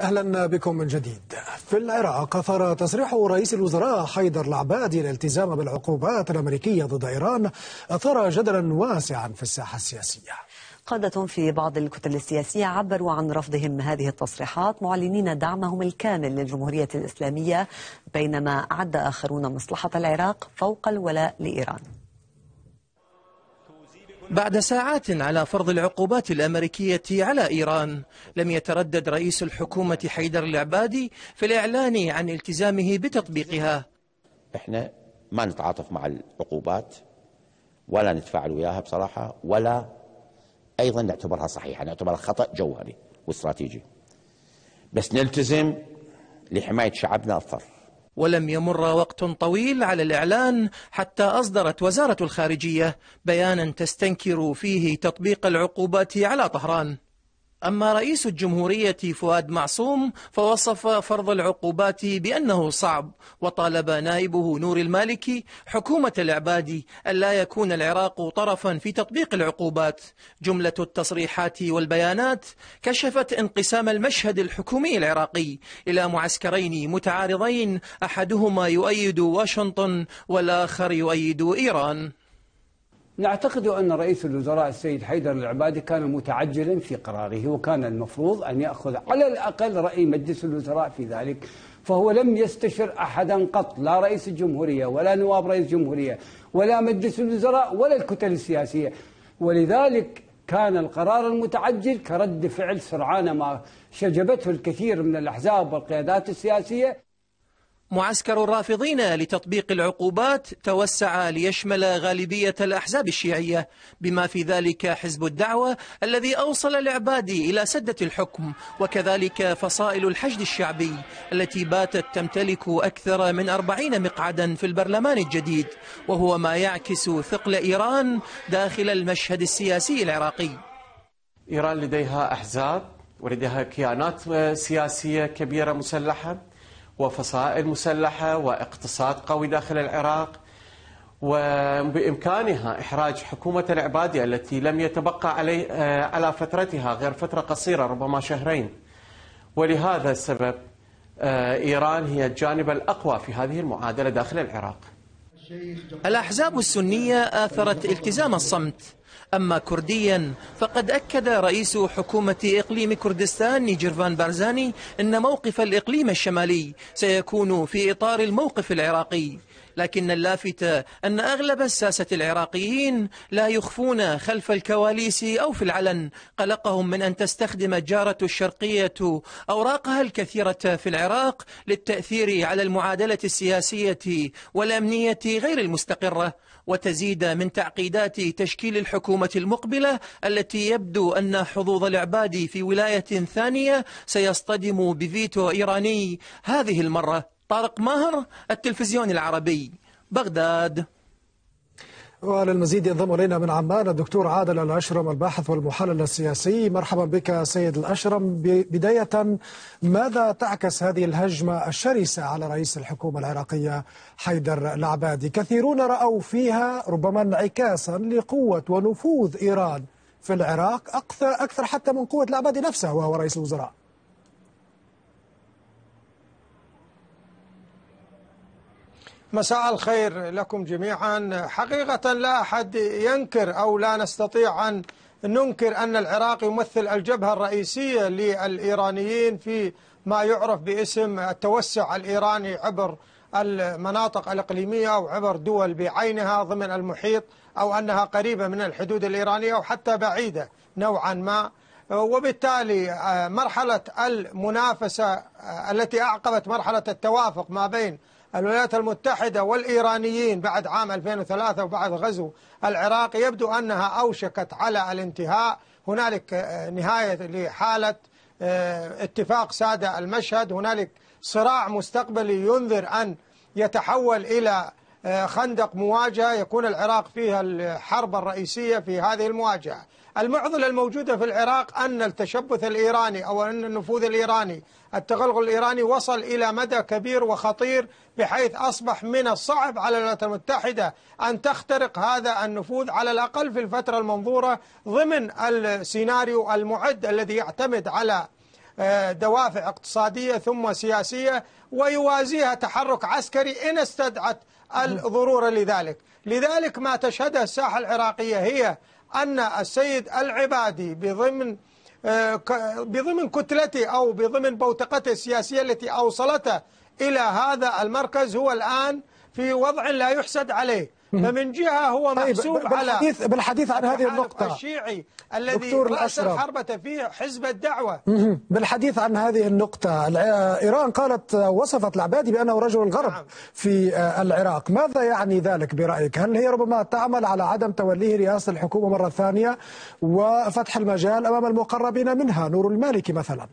أهلا بكم من جديد في العراق أثر تصريح رئيس الوزراء حيدر العبادي الالتزام بالعقوبات الأمريكية ضد إيران أثار جدلا واسعا في الساحة السياسية قادة في بعض الكتل السياسية عبروا عن رفضهم هذه التصريحات معلنين دعمهم الكامل للجمهورية الإسلامية بينما أعد آخرون مصلحة العراق فوق الولاء لإيران بعد ساعات على فرض العقوبات الأمريكية على إيران لم يتردد رئيس الحكومة حيدر العبادي في الإعلان عن التزامه بتطبيقها إحنا ما نتعاطف مع العقوبات ولا نتفاعل وياها بصراحة ولا أيضا نعتبرها صحيحة نعتبرها خطأ جوهري واستراتيجي بس نلتزم لحماية شعبنا الثري ولم يمر وقت طويل على الإعلان حتى أصدرت وزارة الخارجية بيانا تستنكر فيه تطبيق العقوبات على طهران أما رئيس الجمهورية فؤاد معصوم فوصف فرض العقوبات بأنه صعب وطالب نائبه نور المالكي حكومة العبادي ألا يكون العراق طرفا في تطبيق العقوبات جملة التصريحات والبيانات كشفت انقسام المشهد الحكومي العراقي إلى معسكرين متعارضين أحدهما يؤيد واشنطن والآخر يؤيد إيران نعتقد أن رئيس الوزراء السيد حيدر العبادي كان متعجلا في قراره وكان المفروض أن يأخذ على الأقل رأي مجلس الوزراء في ذلك فهو لم يستشر أحدا قط لا رئيس الجمهورية ولا نواب رئيس الجمهورية ولا مجلس الوزراء ولا الكتل السياسية ولذلك كان القرار المتعجل كرد فعل سرعان ما شجبته الكثير من الأحزاب والقيادات السياسية معسكر الرافضين لتطبيق العقوبات توسع ليشمل غالبية الأحزاب الشيعية بما في ذلك حزب الدعوة الذي أوصل العبادي إلى سدة الحكم وكذلك فصائل الحشد الشعبي التي باتت تمتلك أكثر من أربعين مقعدا في البرلمان الجديد وهو ما يعكس ثقل إيران داخل المشهد السياسي العراقي إيران لديها أحزاب ولديها كيانات سياسية كبيرة مسلحة وفصائل مسلحة واقتصاد قوي داخل العراق وبإمكانها إحراج حكومة العبادية التي لم يتبقى علي آه، على فترتها غير فترة قصيرة ربما شهرين ولهذا السبب آه، إيران هي الجانب الأقوى في هذه المعادلة داخل العراق الأحزاب السنية آثرت التزام الصمت أما كرديا فقد أكد رئيس حكومة إقليم كردستان نيجرفان بارزاني أن موقف الإقليم الشمالي سيكون في إطار الموقف العراقي لكن اللافت أن أغلب الساسة العراقيين لا يخفون خلف الكواليس أو في العلن قلقهم من أن تستخدم الجارة الشرقية أوراقها الكثيرة في العراق للتأثير على المعادلة السياسية والأمنية غير المستقرة وتزيد من تعقيدات تشكيل الحكومة المقبلة التي يبدو أن حظوظ العباد في ولاية ثانية سيصطدم بفيتو إيراني هذه المرة طارق ماهر التلفزيون العربي بغداد وللمزيد ينضم الينا من عمان الدكتور عادل الاشرم الباحث والمحلل السياسي، مرحبا بك سيد الاشرم، بدايه ماذا تعكس هذه الهجمه الشرسه على رئيس الحكومه العراقيه حيدر العبادي؟ كثيرون راوا فيها ربما انعكاسا لقوه ونفوذ ايران في العراق اكثر اكثر حتى من قوه العبادي نفسه وهو رئيس الوزراء. مساء الخير لكم جميعا حقيقة لا أحد ينكر أو لا نستطيع أن ننكر أن العراق يمثل الجبهة الرئيسية للإيرانيين في ما يعرف باسم التوسع الإيراني عبر المناطق الإقليمية أو عبر دول بعينها ضمن المحيط أو أنها قريبة من الحدود الإيرانية أو حتى بعيدة نوعا ما وبالتالي آه، مرحلة المنافسة آه، التي أعقبت مرحلة التوافق ما بين الولايات المتحدة والإيرانيين بعد عام 2003 وبعد غزو العراق يبدو أنها أوشكت على الانتهاء هنالك آه، نهاية لحالة آه، اتفاق سادة المشهد هنالك صراع مستقبلي ينذر أن يتحول إلى آه، خندق مواجهة يكون العراق فيها الحرب الرئيسية في هذه المواجهة المعضلة الموجودة في العراق أن التشبث الإيراني أو أن النفوذ الإيراني التغلغل الإيراني وصل إلى مدى كبير وخطير بحيث أصبح من الصعب على الولايات المتحدة أن تخترق هذا النفوذ على الأقل في الفترة المنظورة ضمن السيناريو المعد الذي يعتمد على آه، دوافع اقتصادية ثم سياسية ويوازيها تحرك عسكري إن استدعت الضرورة لذلك لذلك ما تشهده الساحة العراقية هي أن السيد العبادي بضمن آه، بضمن كتلته أو بضمن بوتقته السياسية التي أوصلته إلى هذا المركز هو الآن في وضع لا يحسد عليه فمن جهة هو طيب، محسوب طيب على بالحديث, بالحديث عن هذه النقطة الشيعي الذي رأس حربة فيه حزب الدعوة بالحديث عن هذه النقطة إيران قالت وصفت العبادي بأنه رجل الغرب نعم. في آه، العراق ماذا يعني ذلك برأيك هل هي ربما تعمل على عدم توليه رئاسة الحكومة مرة ثانية وفتح المجال أمام المقربين منها نور المالكي مثلا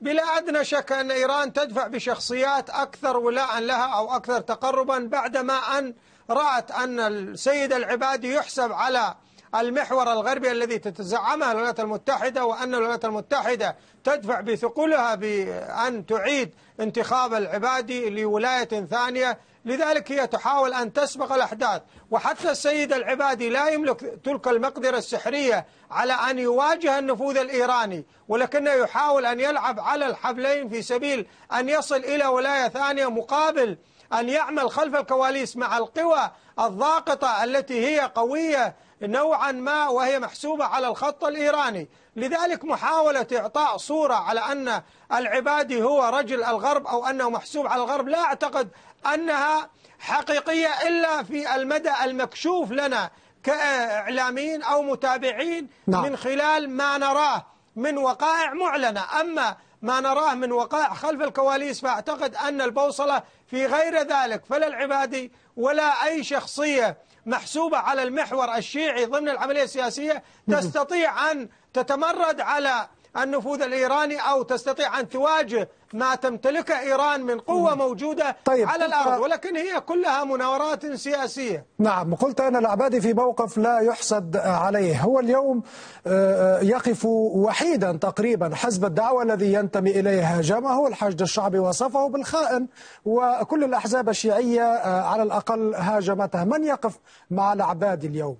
بلا أدنى شك أن إيران تدفع بشخصيات أكثر ولاء لها أو أكثر تقربا بعدما أن رأت أن السيد العبادي يحسب على المحور الغربي الذي تتزعمه الولايات المتحدة وأن الولايات المتحدة تدفع بثقلها بأن تعيد انتخاب العبادي لولاية ثانية لذلك هي تحاول أن تسبق الأحداث وحتى السيد العبادي لا يملك تلك المقدرة السحرية على أن يواجه النفوذ الإيراني ولكنه يحاول أن يلعب على الحبلين في سبيل أن يصل إلى ولاية ثانية مقابل أن يعمل خلف الكواليس مع القوى الضاغطة التي هي قوية نوعا ما وهي محسوبة على الخط الإيراني لذلك محاولة إعطاء صورة على أن العبادي هو رجل الغرب أو أنه محسوب على الغرب لا أعتقد أنها حقيقية إلا في المدى المكشوف لنا كإعلاميين أو متابعين نعم. من خلال ما نراه من وقائع معلنة أما ما نراه من وقائع خلف الكواليس فأعتقد أن البوصلة في غير ذلك فلا العبادي ولا أي شخصية محسوبة على المحور الشيعي ضمن العملية السياسية تستطيع أن تتمرد على النفوذ الإيراني أو تستطيع أن تواجه ما تمتلكه إيران من قوة موجودة طيب على الأرض ولكن هي كلها مناورات سياسية نعم قلت أنا العبادي في موقف لا يحسد عليه هو اليوم آه، آه، يقف وحيدا تقريبا حزب الدعوة الذي ينتمي إليه هاجمه الحشد الشعبي وصفه بالخائن وكل الأحزاب الشيعية آه، على الأقل هاجمته من يقف مع العبادي اليوم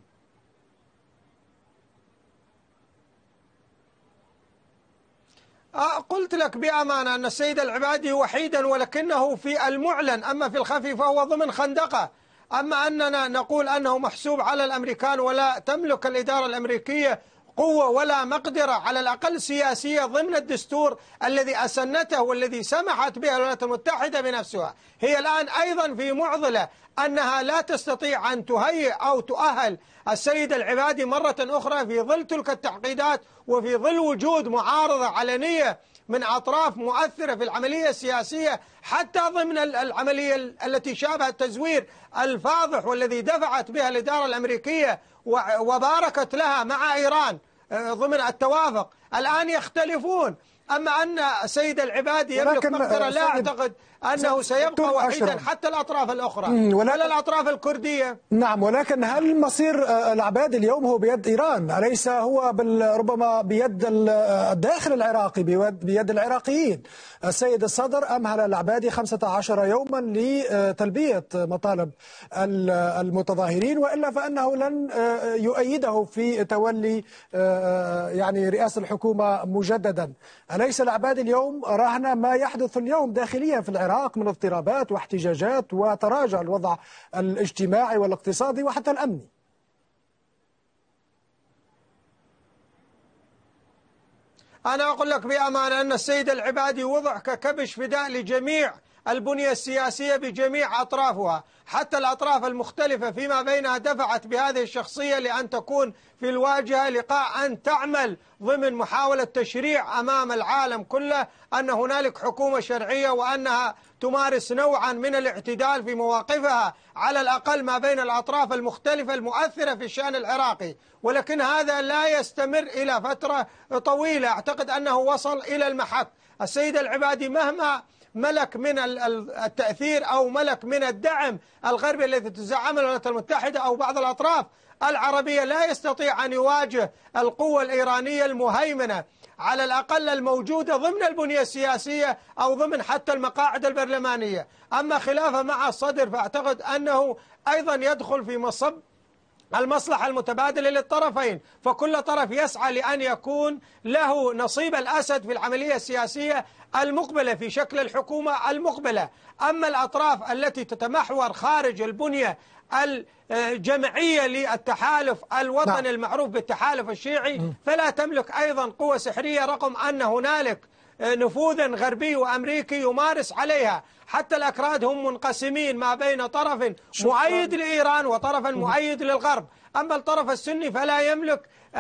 آه، قلت لك بأمانة أن السيد العبادي وحيدا ولكنه في المعلن أما في الخفي فهو ضمن خندقه أما أننا نقول أنه محسوب على الأمريكان ولا تملك الإدارة الأمريكية قوة ولا مقدرة على الأقل سياسية ضمن الدستور الذي أسنته والذي سمحت به الولايات المتحدة بنفسها هي الآن أيضا في معضلة أنها لا تستطيع أن تهيئ أو تؤهل السيد العبادي مرة أخرى في ظل تلك التعقيدات وفي ظل وجود معارضة علنية من أطراف مؤثرة في العملية السياسية حتى ضمن العملية التي شابه التزوير الفاضح والذي دفعت بها الإدارة الأمريكية وباركت لها مع إيران آه، ضمن التوافق الآن يختلفون أما أن سيد العبادي يملك مقدرة لا أعتقد أنه سيبقى وحيدا حتى الأطراف الأخرى ولا الأطراف الكردية نعم ولكن هل مصير آه، العبادي اليوم هو بيد إيران أليس هو ربما بيد آه، الداخل العراقي بيد العراقيين السيد الصدر أمهل العبادي 15 يوما لتلبية مطالب المتظاهرين وإلا فأنه لن آه، يؤيده في تولي يعني رئاسة الحكومة مجددا أليس العباد اليوم رهن ما يحدث اليوم داخليا في العراق من اضطرابات واحتجاجات وتراجع الوضع الاجتماعي والاقتصادي وحتى الأمني أنا أقول لك بأمانة أن السيد العبادي وضع ككبش فداء لجميع البنية السياسية بجميع أطرافها حتى الأطراف المختلفة فيما بينها دفعت بهذه الشخصية لأن تكون في الواجهة لقاء أن تعمل ضمن محاولة تشريع أمام العالم كله أن هنالك حكومة شرعية وأنها تمارس نوعا من الاعتدال في مواقفها على الأقل ما بين الأطراف المختلفة المؤثرة في الشأن العراقي ولكن هذا لا يستمر إلى فترة طويلة أعتقد أنه وصل إلى المحك السيد العبادي مهما ملك من التأثير أو ملك من الدعم الغربي الذي تزعمه الولايات المتحدة أو بعض الأطراف العربية لا يستطيع أن يواجه القوة الإيرانية المهيمنة على الأقل الموجودة ضمن البنية السياسية أو ضمن حتى المقاعد البرلمانية أما خلافة مع الصدر فأعتقد أنه أيضا يدخل في مصب المصلحة المتبادلة للطرفين فكل طرف يسعى لأن يكون له نصيب الأسد في العملية السياسية المقبلة في شكل الحكومة المقبلة أما الأطراف التي تتمحور خارج البنية الجمعية للتحالف الوطني نعم. المعروف بالتحالف الشيعي فلا تملك أيضا قوة سحرية رقم أن هنالك نفوذ غربي وأمريكي يمارس عليها حتى الأكراد هم منقسمين ما بين طرف مؤيد لإيران وطرف مؤيد للغرب أما الطرف السني فلا يملك آه،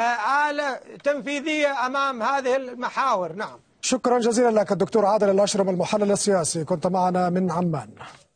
آلة تنفيذية أمام هذه المحاور نعم شكرا جزيلا لك الدكتور عادل الأشرم المحلل السياسي كنت معنا من عمان